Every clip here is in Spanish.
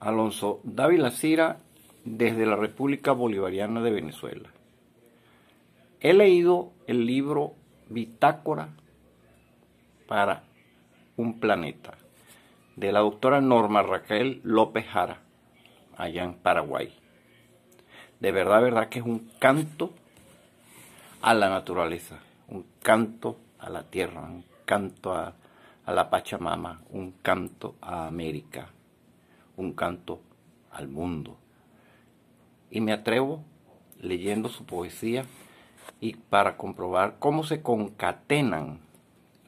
Alonso Dávila Cira desde la República Bolivariana de Venezuela. He leído el libro Bitácora para un planeta de la doctora Norma Raquel López Jara, allá en Paraguay. De verdad, verdad que es un canto a la naturaleza, un canto a la tierra, un canto a, a la Pachamama, un canto a América un canto al mundo. Y me atrevo leyendo su poesía y para comprobar cómo se concatenan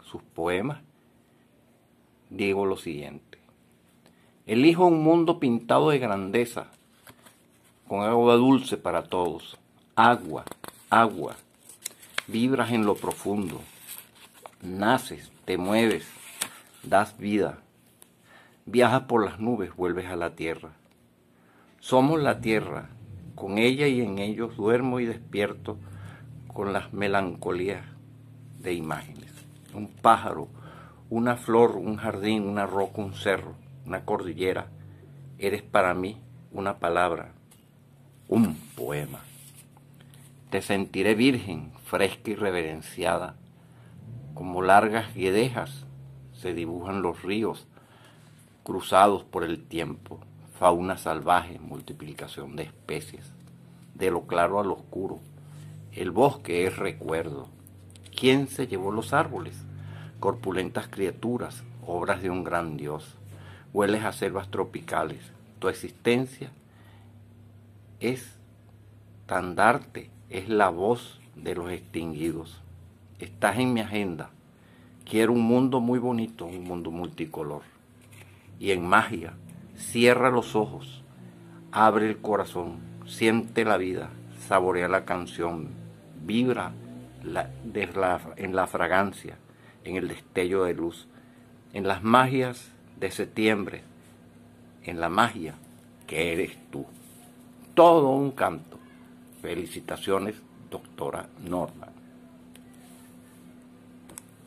sus poemas, digo lo siguiente. Elijo un mundo pintado de grandeza, con agua dulce para todos, agua, agua, vibras en lo profundo, naces, te mueves, das vida, Viajas por las nubes, vuelves a la tierra. Somos la tierra, con ella y en ellos duermo y despierto con las melancolías de imágenes. Un pájaro, una flor, un jardín, una roca, un cerro, una cordillera. Eres para mí una palabra, un poema. Te sentiré virgen, fresca y reverenciada. Como largas guedejas se dibujan los ríos cruzados por el tiempo, fauna salvaje, multiplicación de especies, de lo claro al oscuro. El bosque es recuerdo. ¿Quién se llevó los árboles? Corpulentas criaturas, obras de un gran dios. Hueles a selvas tropicales. Tu existencia es tandarte, es la voz de los extinguidos. Estás en mi agenda. Quiero un mundo muy bonito, un mundo multicolor y en magia. Cierra los ojos, abre el corazón, siente la vida, saborea la canción, vibra en la fragancia, en el destello de luz, en las magias de septiembre, en la magia que eres tú. Todo un canto. Felicitaciones, doctora Norman.